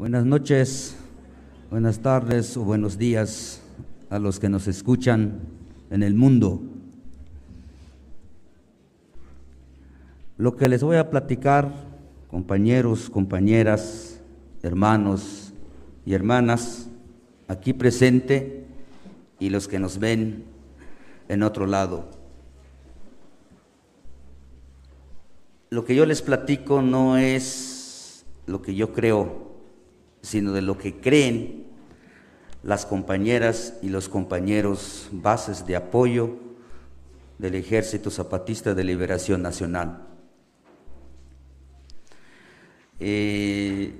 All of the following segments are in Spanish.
Buenas noches, buenas tardes o buenos días a los que nos escuchan en el mundo. Lo que les voy a platicar, compañeros, compañeras, hermanos y hermanas, aquí presente y los que nos ven en otro lado. Lo que yo les platico no es lo que yo creo, sino de lo que creen las compañeras y los compañeros bases de apoyo del Ejército Zapatista de Liberación Nacional. Eh,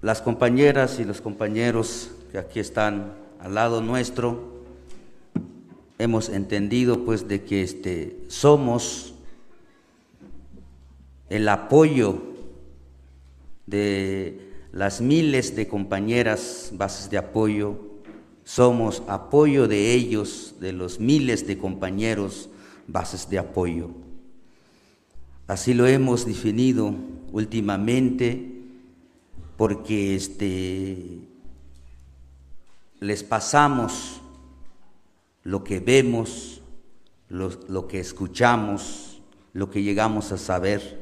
las compañeras y los compañeros que aquí están al lado nuestro, hemos entendido pues de que este, somos el apoyo de las miles de compañeras bases de apoyo, somos apoyo de ellos, de los miles de compañeros bases de apoyo. Así lo hemos definido últimamente porque este, les pasamos lo que vemos, lo, lo que escuchamos, lo que llegamos a saber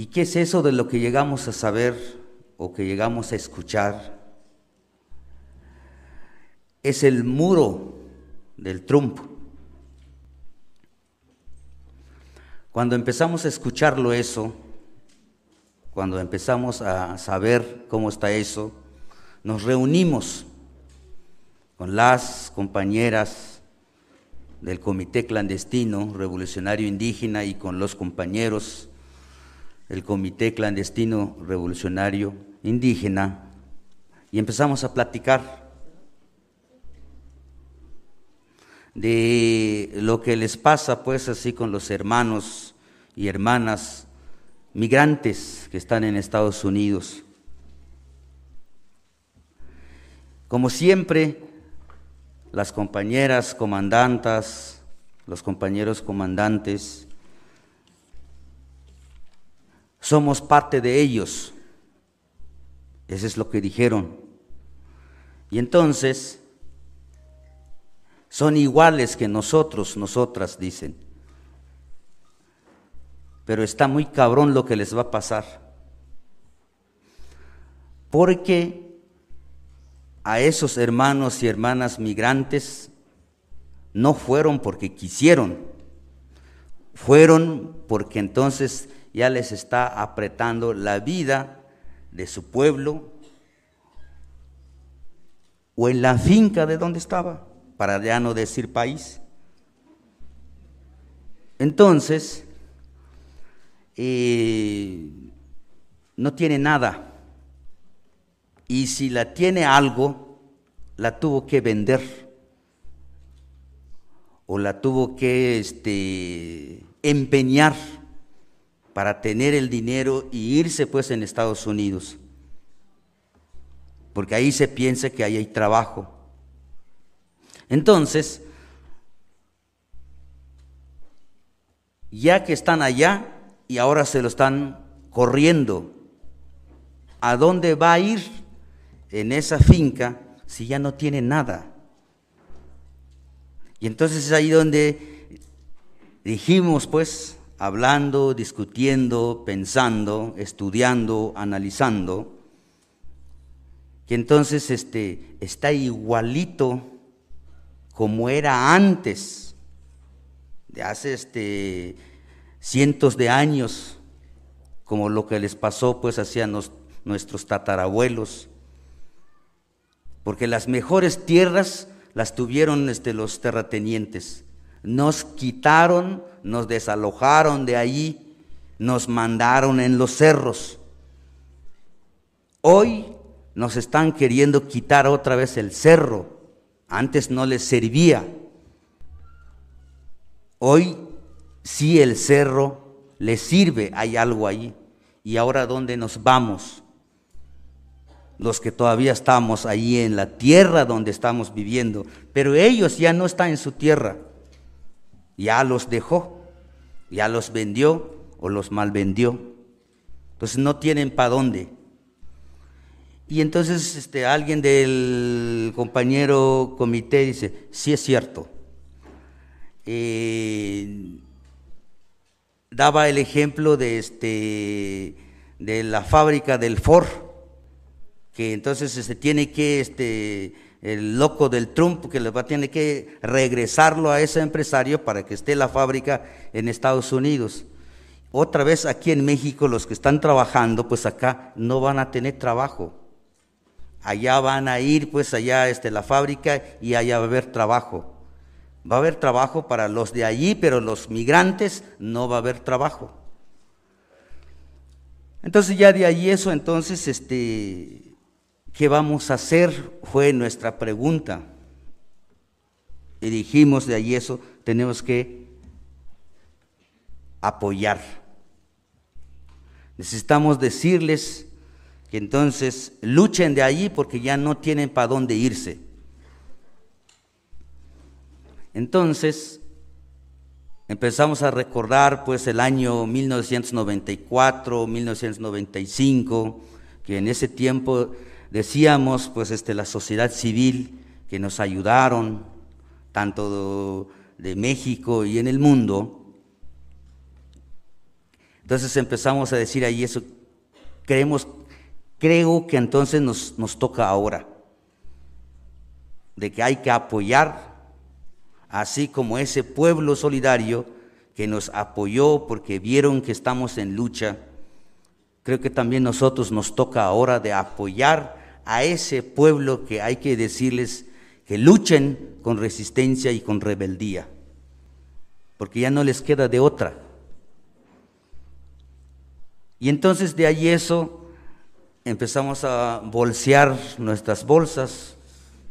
¿Y qué es eso de lo que llegamos a saber o que llegamos a escuchar? Es el muro del Trump. Cuando empezamos a escucharlo eso, cuando empezamos a saber cómo está eso, nos reunimos con las compañeras del Comité Clandestino Revolucionario Indígena y con los compañeros el Comité Clandestino Revolucionario Indígena y empezamos a platicar de lo que les pasa pues así con los hermanos y hermanas migrantes que están en Estados Unidos. Como siempre, las compañeras comandantas, los compañeros comandantes, somos parte de ellos. Eso es lo que dijeron. Y entonces, son iguales que nosotros, nosotras, dicen. Pero está muy cabrón lo que les va a pasar. Porque a esos hermanos y hermanas migrantes no fueron porque quisieron, fueron porque entonces ya les está apretando la vida de su pueblo o en la finca de donde estaba, para ya no decir país. Entonces, eh, no tiene nada. Y si la tiene algo, la tuvo que vender. O la tuvo que este, empeñar para tener el dinero y irse pues en Estados Unidos. Porque ahí se piensa que ahí hay trabajo. Entonces, ya que están allá y ahora se lo están corriendo, ¿a dónde va a ir en esa finca si ya no tiene nada? Y entonces es ahí donde dijimos, pues, hablando, discutiendo, pensando, estudiando, analizando, que entonces este, está igualito como era antes, de hace este, cientos de años, como lo que les pasó pues hacían nuestros tatarabuelos, porque las mejores tierras las tuvieron este, los terratenientes nos quitaron, nos desalojaron de allí, nos mandaron en los cerros. Hoy nos están queriendo quitar otra vez el cerro. Antes no les servía. Hoy sí el cerro les sirve, hay algo ahí. ¿Y ahora dónde nos vamos? Los que todavía estamos ahí en la tierra donde estamos viviendo, pero ellos ya no están en su tierra ya los dejó, ya los vendió o los malvendió. Entonces no tienen para dónde. Y entonces este, alguien del compañero comité dice, sí es cierto. Eh, daba el ejemplo de, este, de la fábrica del Ford, que entonces se este, tiene que este, el loco del Trump que le va a que regresarlo a ese empresario para que esté la fábrica en Estados Unidos. Otra vez aquí en México los que están trabajando, pues acá no van a tener trabajo. Allá van a ir, pues allá este, la fábrica y allá va a haber trabajo. Va a haber trabajo para los de allí, pero los migrantes no va a haber trabajo. Entonces ya de ahí eso, entonces, este, ¿Qué vamos a hacer? Fue nuestra pregunta. Y dijimos de ahí eso, tenemos que apoyar. Necesitamos decirles que entonces luchen de allí porque ya no tienen para dónde irse. Entonces, empezamos a recordar pues el año 1994, 1995, que en ese tiempo decíamos, pues este, la sociedad civil que nos ayudaron, tanto de, México y en el mundo. Entonces empezamos a decir ahí eso, creemos, creo que entonces nos, nos toca ahora, de que hay que apoyar, así como ese pueblo solidario que nos apoyó porque vieron que estamos en lucha, creo que también nosotros nos toca ahora de apoyar a ese pueblo que hay que decirles que luchen con resistencia y con rebeldía, porque ya no les queda de otra. Y entonces de ahí eso empezamos a bolsear nuestras bolsas,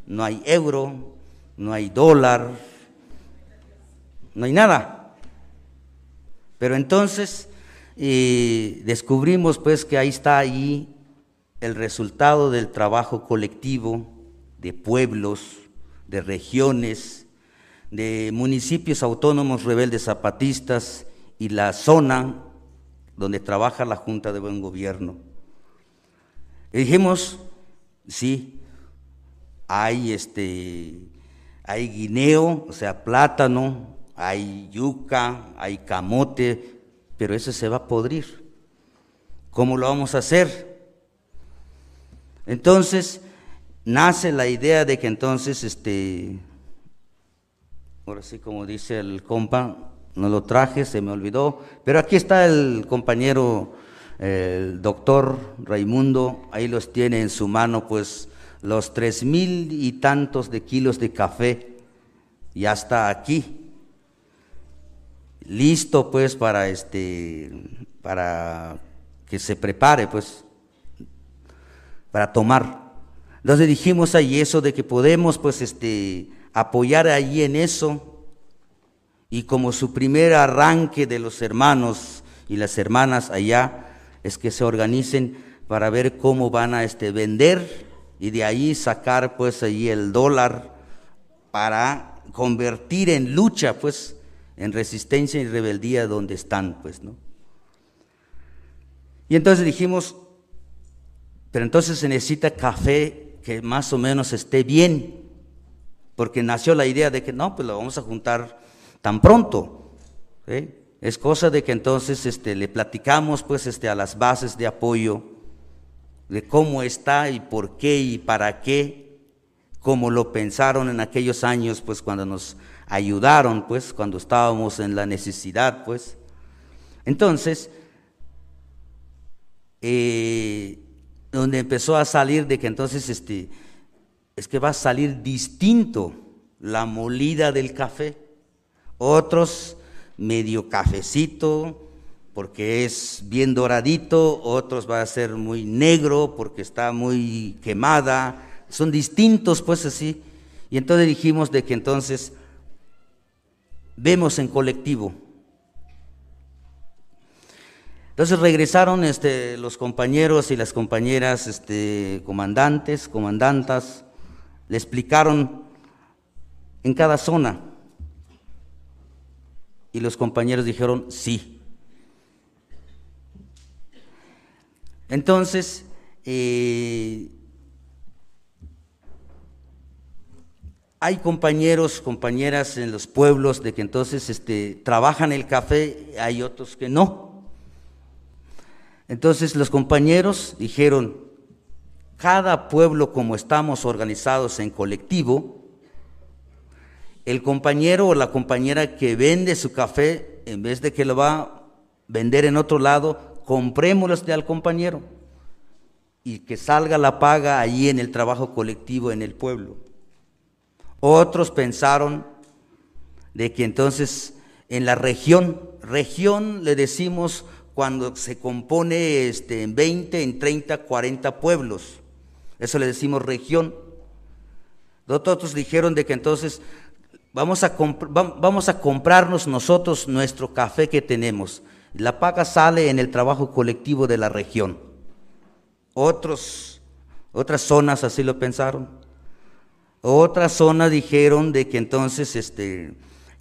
no hay euro, no hay dólar, no hay nada. Pero entonces descubrimos pues que ahí está ahí el resultado del trabajo colectivo de pueblos, de regiones, de municipios autónomos rebeldes zapatistas y la zona donde trabaja la Junta de Buen Gobierno. dijimos, sí, hay este, hay guineo, o sea, plátano, hay yuca, hay camote, pero eso se va a podrir. ¿Cómo lo vamos a hacer? Entonces, nace la idea de que entonces, este, ahora sí como dice el compa, no lo traje, se me olvidó, pero aquí está el compañero, el doctor Raimundo, ahí los tiene en su mano, pues los tres mil y tantos de kilos de café, ya está aquí, listo pues para este, para que se prepare pues para tomar. Entonces dijimos ahí eso de que podemos pues este, apoyar allí en eso y como su primer arranque de los hermanos y las hermanas allá es que se organicen para ver cómo van a este, vender y de ahí sacar pues allí el dólar para convertir en lucha pues en resistencia y rebeldía donde están pues no. Y entonces dijimos, pero entonces se necesita café que más o menos esté bien, porque nació la idea de que no, pues lo vamos a juntar tan pronto. ¿eh? Es cosa de que entonces este, le platicamos pues este, a las bases de apoyo de cómo está y por qué y para qué, cómo lo pensaron en aquellos años pues cuando nos ayudaron pues cuando estábamos en la necesidad pues. Entonces, eh, donde empezó a salir de que entonces este, es que va a salir distinto la molida del café. Otros medio cafecito porque es bien doradito, otros va a ser muy negro porque está muy quemada. Son distintos pues así. Y entonces dijimos de que entonces vemos en colectivo entonces regresaron este, los compañeros y las compañeras, este, comandantes, comandantas, le explicaron en cada zona. Y los compañeros dijeron sí. Entonces, eh, hay compañeros, compañeras en los pueblos de que entonces este, trabajan el café, hay otros que no. Entonces los compañeros dijeron, cada pueblo como estamos organizados en colectivo, el compañero o la compañera que vende su café, en vez de que lo va a vender en otro lado, comprémoslo al compañero y que salga la paga allí en el trabajo colectivo en el pueblo. Otros pensaron de que entonces en la región, región le decimos cuando se compone este, en 20, en 30, 40 pueblos. Eso le decimos región. Otros dijeron de que entonces vamos a, vamos a comprarnos nosotros nuestro café que tenemos. La paga sale en el trabajo colectivo de la región. Otros, otras zonas así lo pensaron. Otras zonas dijeron de que entonces este,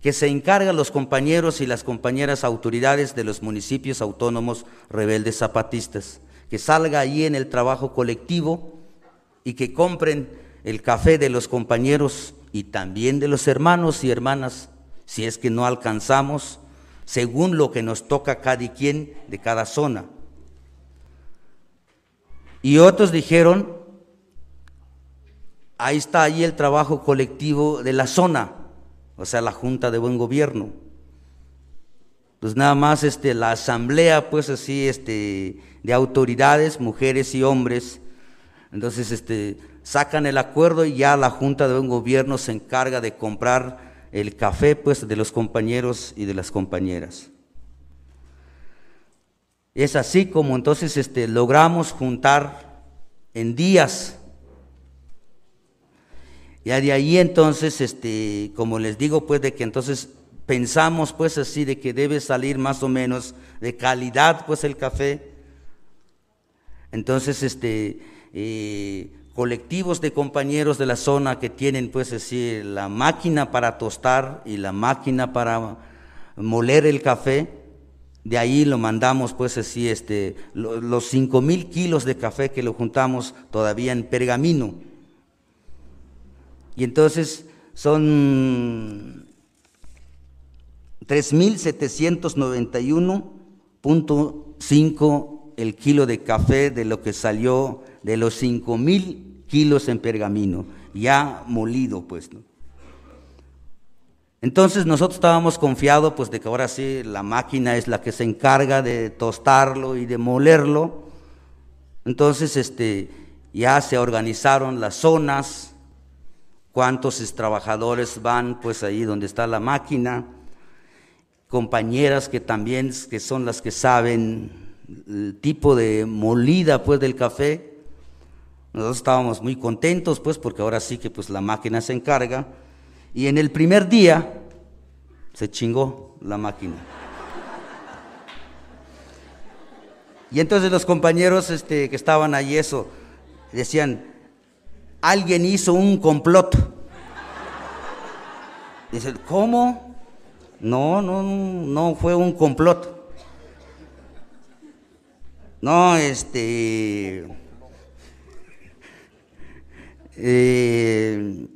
que se encargan los compañeros y las compañeras autoridades de los municipios autónomos rebeldes zapatistas, que salga ahí en el trabajo colectivo y que compren el café de los compañeros y también de los hermanos y hermanas, si es que no alcanzamos, según lo que nos toca cada quien de cada zona. Y otros dijeron, ahí está ahí el trabajo colectivo de la zona o sea, la Junta de Buen Gobierno. Pues nada más este, la asamblea, pues así, este, de autoridades, mujeres y hombres. Entonces, este, sacan el acuerdo y ya la Junta de Buen Gobierno se encarga de comprar el café, pues, de los compañeros y de las compañeras. Es así como entonces este, logramos juntar en días ya de ahí entonces, este, como les digo, pues de que entonces pensamos pues así de que debe salir más o menos de calidad pues el café. Entonces, este, eh, colectivos de compañeros de la zona que tienen pues así la máquina para tostar y la máquina para moler el café, de ahí lo mandamos pues así, este, los 5 mil kilos de café que lo juntamos todavía en pergamino y entonces son 3.791.5 el kilo de café de lo que salió de los 5.000 kilos en pergamino, ya molido pues. Entonces nosotros estábamos confiados pues de que ahora sí la máquina es la que se encarga de tostarlo y de molerlo. Entonces este, ya se organizaron las zonas, cuántos trabajadores van pues ahí donde está la máquina, compañeras que también que son las que saben el tipo de molida pues del café. Nosotros estábamos muy contentos pues porque ahora sí que pues la máquina se encarga y en el primer día se chingó la máquina. Y entonces los compañeros este, que estaban ahí eso decían, alguien hizo un complot. Dice, ¿cómo? No, no, no fue un complot. No, este. Eh,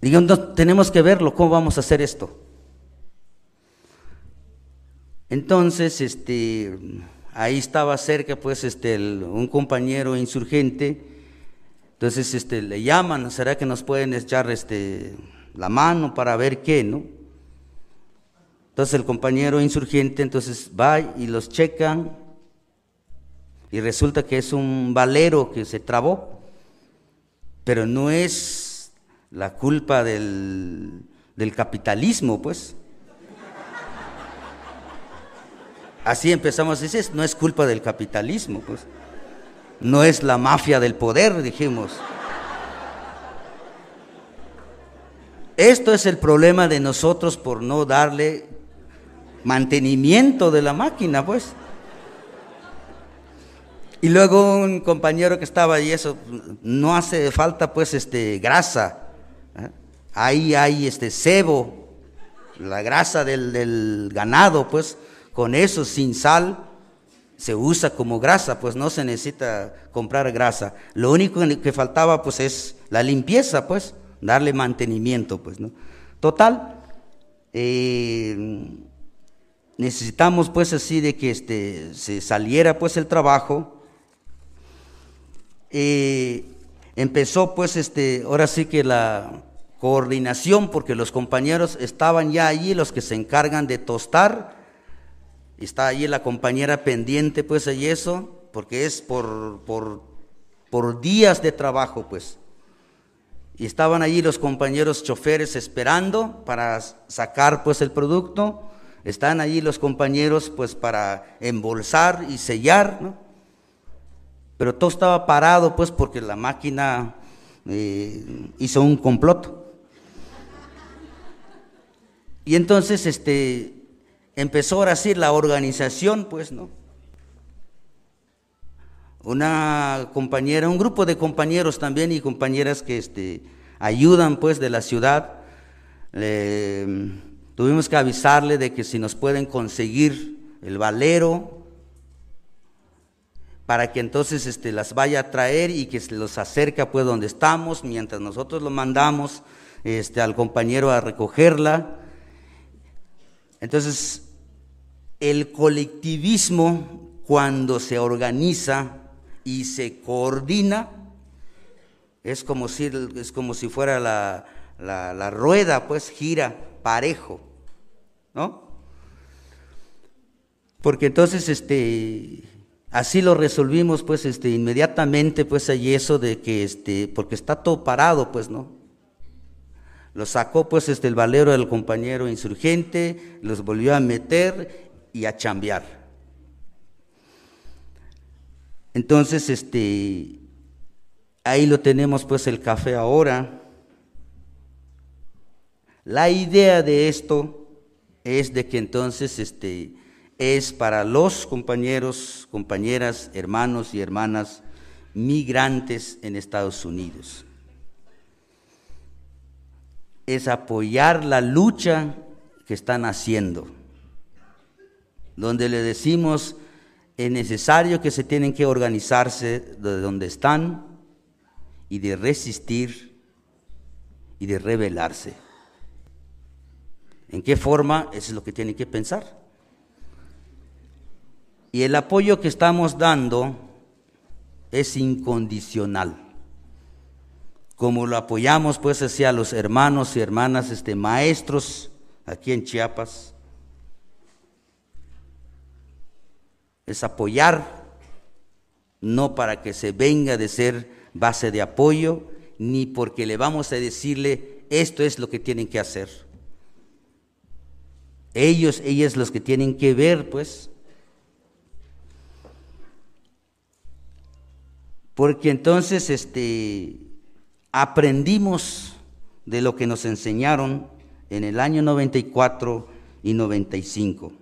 no, tenemos que verlo, ¿cómo vamos a hacer esto? Entonces, este ahí estaba cerca pues este, un compañero insurgente, entonces este, le llaman, ¿será que nos pueden echar este, la mano para ver qué, no? Entonces el compañero insurgente entonces va y los checan y resulta que es un valero que se trabó, pero no es la culpa del, del capitalismo, pues. Así empezamos, decir, no es culpa del capitalismo, pues. No es la mafia del poder, dijimos. Esto es el problema de nosotros por no darle mantenimiento de la máquina, pues. Y luego un compañero que estaba ahí, eso, no hace falta pues este grasa. ¿eh? Ahí hay este cebo, la grasa del, del ganado, pues con eso sin sal se usa como grasa, pues no se necesita comprar grasa. Lo único que faltaba pues es la limpieza, pues, darle mantenimiento, pues, ¿no? Total, eh, necesitamos pues así de que este, se saliera pues el trabajo. Eh, empezó pues este, ahora sí que la coordinación, porque los compañeros estaban ya allí, los que se encargan de tostar y está allí la compañera pendiente, pues, y eso, porque es por, por, por días de trabajo, pues. Y estaban allí los compañeros choferes esperando para sacar, pues, el producto. Están allí los compañeros, pues, para embolsar y sellar, ¿no? Pero todo estaba parado, pues, porque la máquina eh, hizo un complot. Y entonces, este, empezó ahora sí la organización, pues, ¿no? Una compañera, un grupo de compañeros también y compañeras que este, ayudan, pues, de la ciudad. Le, tuvimos que avisarle de que si nos pueden conseguir el valero para que entonces este, las vaya a traer y que se los acerca pues donde estamos, mientras nosotros lo mandamos este, al compañero a recogerla. Entonces, el colectivismo, cuando se organiza y se coordina, es como si, es como si fuera la, rueda, pues gira parejo, ¿no? Porque entonces, este, así lo resolvimos, pues, este, inmediatamente, pues, hay eso de que, este, porque está todo parado, pues, ¿no? Lo sacó, pues, este, el valero del compañero insurgente, los volvió a meter y a chambear. Entonces, este, ahí lo tenemos pues el café ahora. La idea de esto es de que entonces este, es para los compañeros, compañeras, hermanos y hermanas migrantes en Estados Unidos. Es apoyar la lucha que están haciendo donde le decimos es necesario que se tienen que organizarse de donde están y de resistir y de rebelarse. ¿En qué forma? Eso es lo que tienen que pensar. Y el apoyo que estamos dando es incondicional. Como lo apoyamos pues hacia los hermanos y hermanas, este, maestros aquí en Chiapas, es apoyar, no para que se venga de ser base de apoyo, ni porque le vamos a decirle esto es lo que tienen que hacer. Ellos, ellas los que tienen que ver, pues. Porque entonces este, aprendimos de lo que nos enseñaron en el año 94 y 95.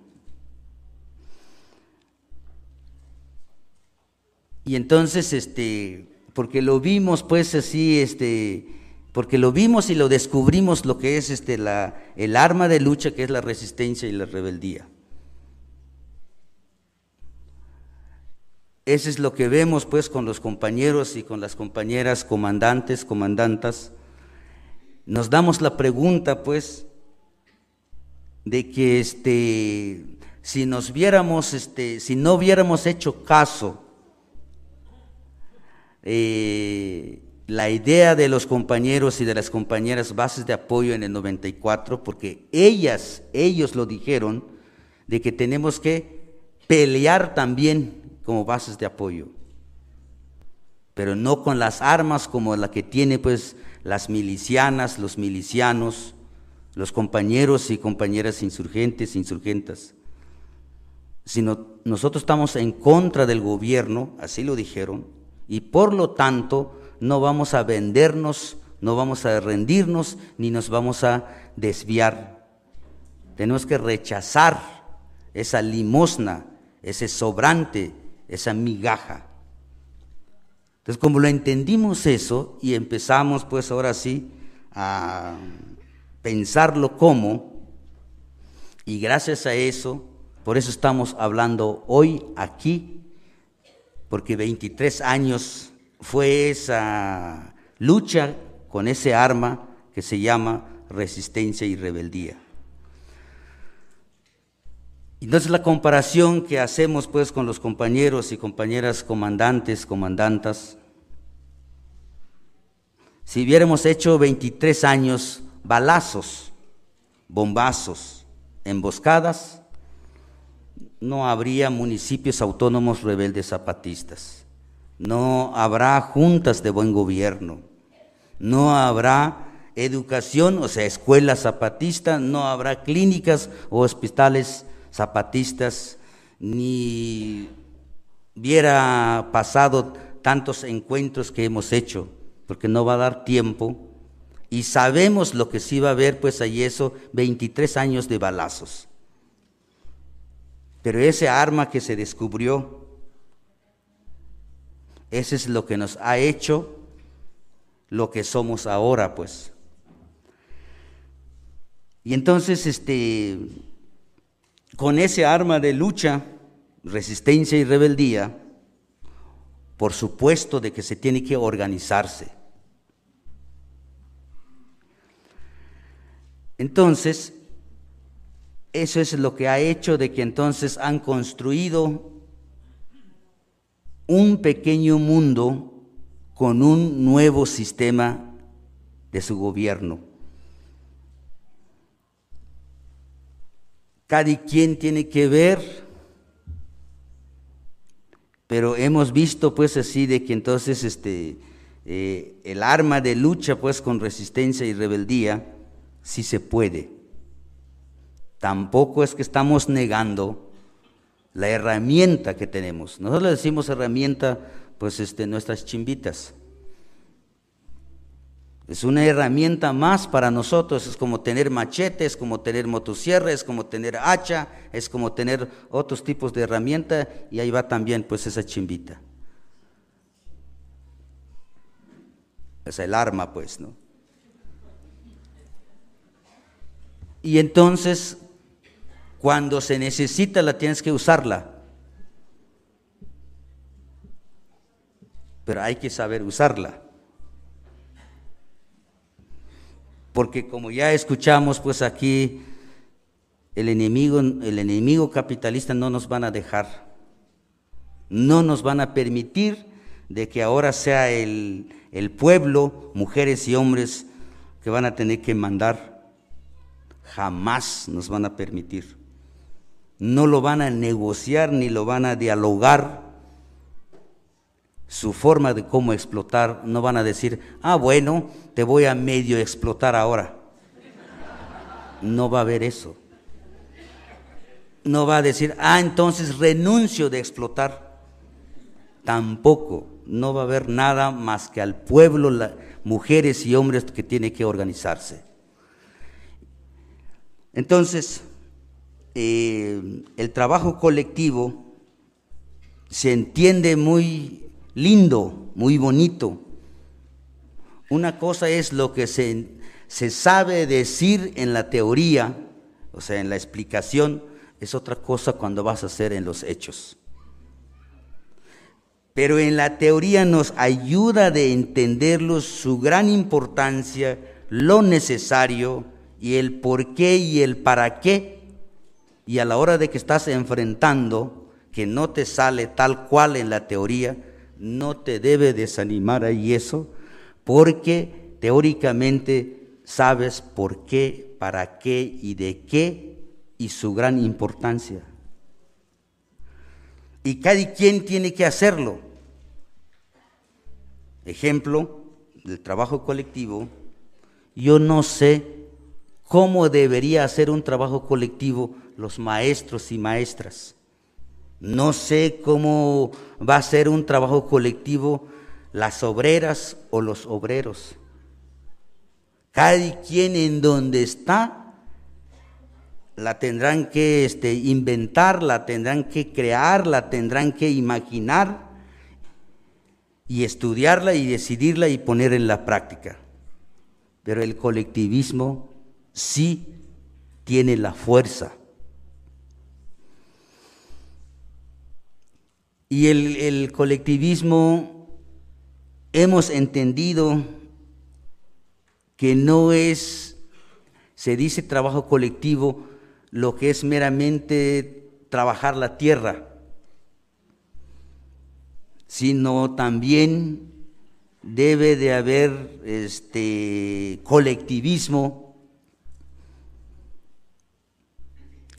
Y entonces, este, porque lo vimos, pues así, este, porque lo vimos y lo descubrimos lo que es este, la, el arma de lucha, que es la resistencia y la rebeldía. Eso es lo que vemos pues con los compañeros y con las compañeras comandantes, comandantas. Nos damos la pregunta pues de que este, si nos viéramos, este, si no hubiéramos hecho caso eh, la idea de los compañeros y de las compañeras bases de apoyo en el 94, porque ellas, ellos lo dijeron, de que tenemos que pelear también como bases de apoyo, pero no con las armas como la que tiene pues las milicianas, los milicianos, los compañeros y compañeras insurgentes, insurgentas, sino nosotros estamos en contra del gobierno, así lo dijeron, y por lo tanto no vamos a vendernos, no vamos a rendirnos, ni nos vamos a desviar. Tenemos que rechazar esa limosna, ese sobrante, esa migaja. Entonces, como lo entendimos eso y empezamos pues ahora sí a pensarlo como, y gracias a eso, por eso estamos hablando hoy aquí porque 23 años fue esa lucha con ese arma que se llama resistencia y rebeldía. Entonces la comparación que hacemos pues con los compañeros y compañeras comandantes, comandantas, si hubiéramos hecho 23 años balazos, bombazos, emboscadas, no habría municipios autónomos rebeldes zapatistas, no habrá juntas de buen gobierno, no habrá educación, o sea, escuelas zapatistas, no habrá clínicas o hospitales zapatistas, ni hubiera pasado tantos encuentros que hemos hecho, porque no va a dar tiempo. Y sabemos lo que sí va a haber, pues hay eso, 23 años de balazos. Pero ese arma que se descubrió, ese es lo que nos ha hecho lo que somos ahora, pues. Y entonces, este, con ese arma de lucha, resistencia y rebeldía, por supuesto de que se tiene que organizarse. Entonces, eso es lo que ha hecho de que entonces han construido un pequeño mundo con un nuevo sistema de su gobierno. Cada quien tiene que ver, pero hemos visto pues así de que entonces este, eh, el arma de lucha pues con resistencia y rebeldía, si se puede tampoco es que estamos negando la herramienta que tenemos. Nosotros le decimos herramienta, pues este, nuestras chimbitas. Es una herramienta más para nosotros, es como tener machete, es como tener motosierra, es como tener hacha, es como tener otros tipos de herramienta y ahí va también pues esa chimbita. Es el arma pues, ¿no? Y entonces cuando se necesita la tienes que usarla. Pero hay que saber usarla. Porque como ya escuchamos, pues aquí el enemigo, el enemigo capitalista no nos van a dejar. No nos van a permitir de que ahora sea el, el pueblo, mujeres y hombres, que van a tener que mandar. Jamás nos van a permitir no lo van a negociar ni lo van a dialogar. Su forma de cómo explotar, no van a decir, ah, bueno, te voy a medio explotar ahora. No va a haber eso. No va a decir, ah, entonces renuncio de explotar. Tampoco, no va a haber nada más que al pueblo, mujeres y hombres que tiene que organizarse. Entonces, eh, el trabajo colectivo se entiende muy lindo, muy bonito. Una cosa es lo que se, se sabe decir en la teoría, o sea, en la explicación, es otra cosa cuando vas a hacer en los hechos. Pero en la teoría nos ayuda de entenderlos su gran importancia, lo necesario y el por qué y el para qué y a la hora de que estás enfrentando, que no te sale tal cual en la teoría, no te debe desanimar ahí eso, porque teóricamente sabes por qué, para qué y de qué y su gran importancia. Y cada quien tiene que hacerlo. Ejemplo del trabajo colectivo, yo no sé cómo debería hacer un trabajo colectivo los maestros y maestras. No sé cómo va a ser un trabajo colectivo las obreras o los obreros. Cada quien en donde está, la tendrán que este, inventar, la tendrán que crear, la tendrán que imaginar y estudiarla y decidirla y poner en la práctica. Pero el colectivismo sí tiene la fuerza y el, colectivismo hemos entendido que no es, se dice trabajo colectivo, lo que es meramente trabajar la tierra, sino también debe de haber este colectivismo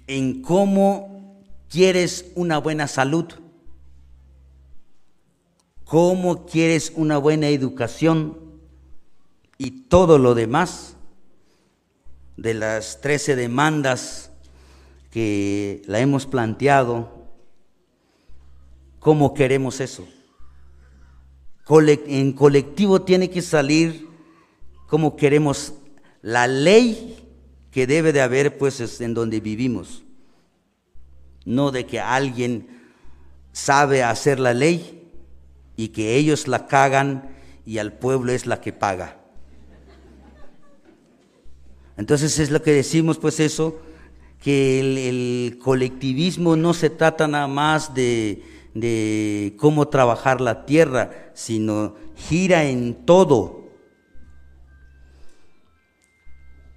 en cómo quieres una buena salud. ¿Cómo quieres una buena educación y todo lo demás? De las 13 demandas que la hemos planteado, ¿cómo queremos eso? En colectivo tiene que salir cómo queremos la ley que debe de haber pues en donde vivimos. No de que alguien sabe hacer la ley y que ellos la cagan y al pueblo es la que paga. Entonces es lo que decimos, pues eso, que el, colectivismo no se trata nada más de cómo trabajar la tierra, sino gira en todo.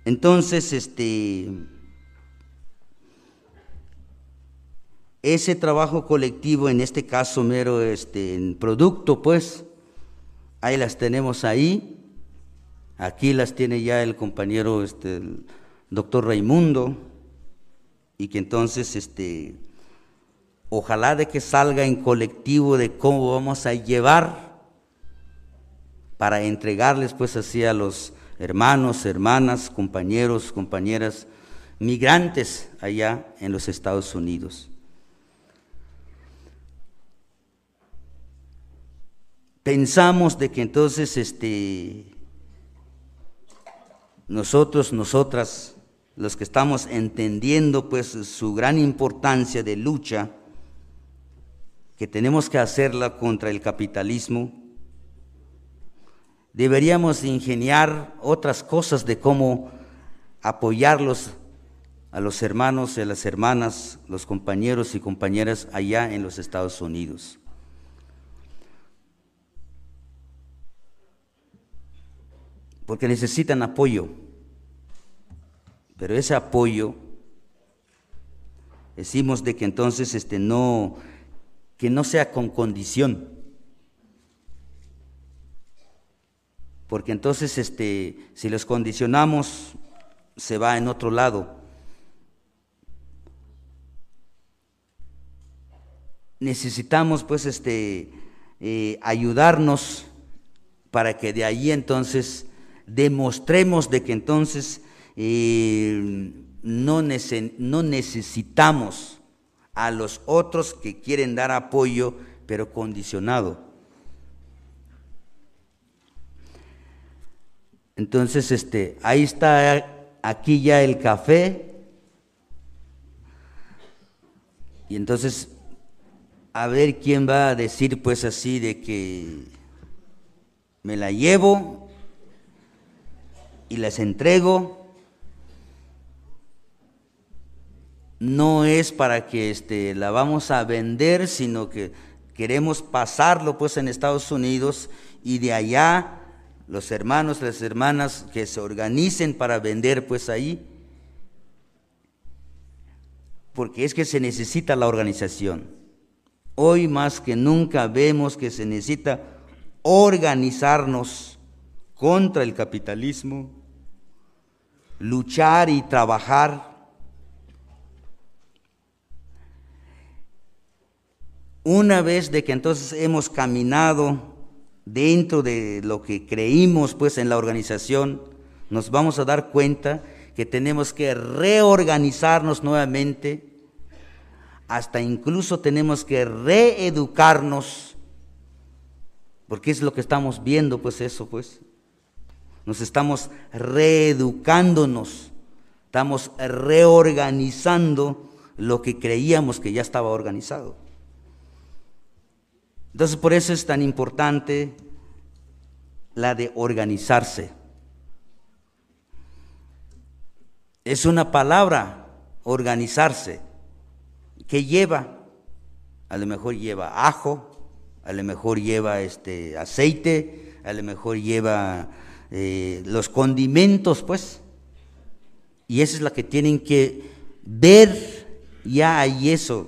Entonces, este... ese trabajo colectivo, en este caso mero este, en producto, pues, ahí las tenemos ahí, aquí las tiene ya el compañero este, el doctor Raimundo, y que entonces, este, ojalá de que salga en colectivo de cómo vamos a llevar para entregarles pues así a los hermanos, hermanas, compañeros, compañeras migrantes allá en los Estados Unidos. pensamos de que entonces este, nosotros, nosotras, los que estamos entendiendo pues su gran importancia de lucha, que tenemos que hacerla contra el capitalismo, deberíamos ingeniar otras cosas de cómo apoyarlos a los hermanos y a las hermanas, los compañeros y compañeras allá en los Estados Unidos. porque necesitan apoyo. Pero ese apoyo, decimos de que entonces este, no, que no sea con condición. Porque entonces este, si los condicionamos, se va en otro lado. Necesitamos pues este, eh, ayudarnos para que de ahí entonces demostremos de que entonces eh, no, no necesitamos a los otros que quieren dar apoyo, pero condicionado. Entonces, este, ahí está aquí ya el café. Y entonces, a ver quién va a decir pues así de que me la llevo y les entrego no es para que este, la vamos a vender, sino que queremos pasarlo pues en Estados Unidos y de allá los hermanos, las hermanas que se organicen para vender pues ahí, porque es que se necesita la organización. Hoy más que nunca vemos que se necesita organizarnos contra el capitalismo, luchar y trabajar. Una vez de que entonces hemos caminado dentro de lo que creímos pues en la organización, nos vamos a dar cuenta que tenemos que reorganizarnos nuevamente, hasta incluso tenemos que reeducarnos, porque es lo que estamos viendo, pues eso, pues. Nos estamos reeducándonos, estamos reorganizando lo que creíamos que ya estaba organizado. Entonces por eso es tan importante la de organizarse. Es una palabra, organizarse, que lleva, a lo mejor lleva ajo, a lo mejor lleva este aceite, a lo mejor lleva eh, los condimentos, pues. Y esa es la que tienen que ver ya hay eso,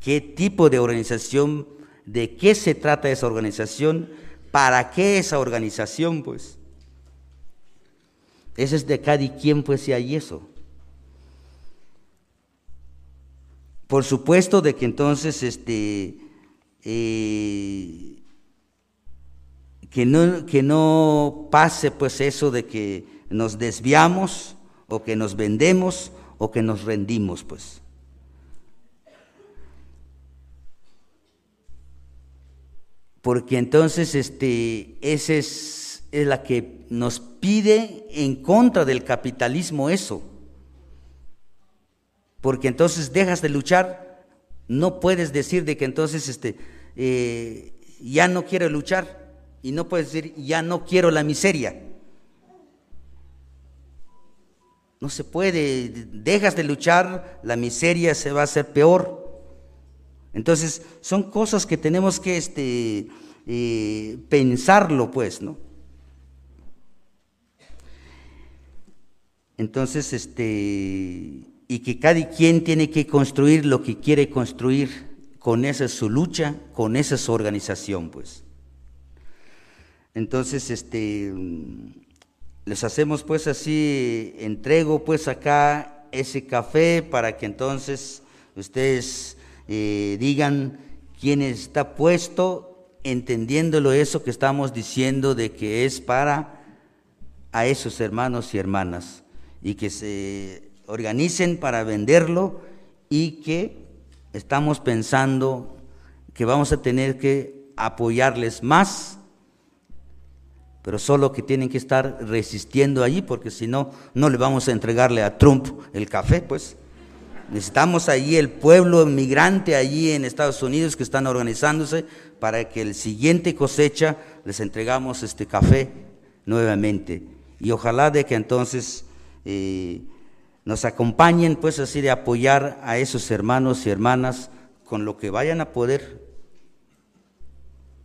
qué tipo de organización, de qué se trata esa organización, para qué esa organización, pues. Ese es de cada quién pues, y hay eso. Por supuesto de que entonces, este, eh, que no, pase pues eso de que nos desviamos o que nos vendemos o que nos rendimos pues. Porque entonces este, esa es, es la que nos pide en contra del capitalismo eso. Porque entonces dejas de luchar, no puedes decir de que entonces este, eh, ya no quiero luchar y no puedes decir, ya no quiero la miseria. No se puede, dejas de luchar, la miseria se va a hacer peor. Entonces, son cosas que tenemos que este, eh, pensarlo, pues, ¿no? Entonces, este, y que cada quien tiene que construir lo que quiere construir, con esa es su lucha, con esa es su organización, pues. Entonces, este, mm, les hacemos pues así, entrego pues acá ese café para que entonces ustedes eh, digan quién está puesto, entendiéndolo eso que estamos diciendo de que es para a esos hermanos y hermanas y que se organicen para venderlo y que estamos pensando que vamos a tener que apoyarles más pero solo que tienen que estar resistiendo allí, porque si no, no le vamos a entregarle a Trump el café, pues. Necesitamos allí el pueblo migrante allí en Estados Unidos que están organizándose para que el siguiente cosecha les entregamos este café nuevamente. Y ojalá de que entonces eh, nos acompañen pues así de apoyar a esos hermanos y hermanas con lo que vayan a poder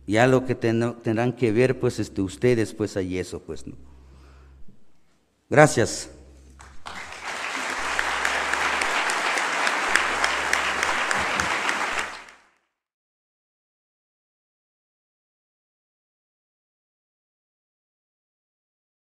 ya lo que tendrán que ver, pues, este, ustedes, pues, ahí eso, pues, ¿no? Gracias.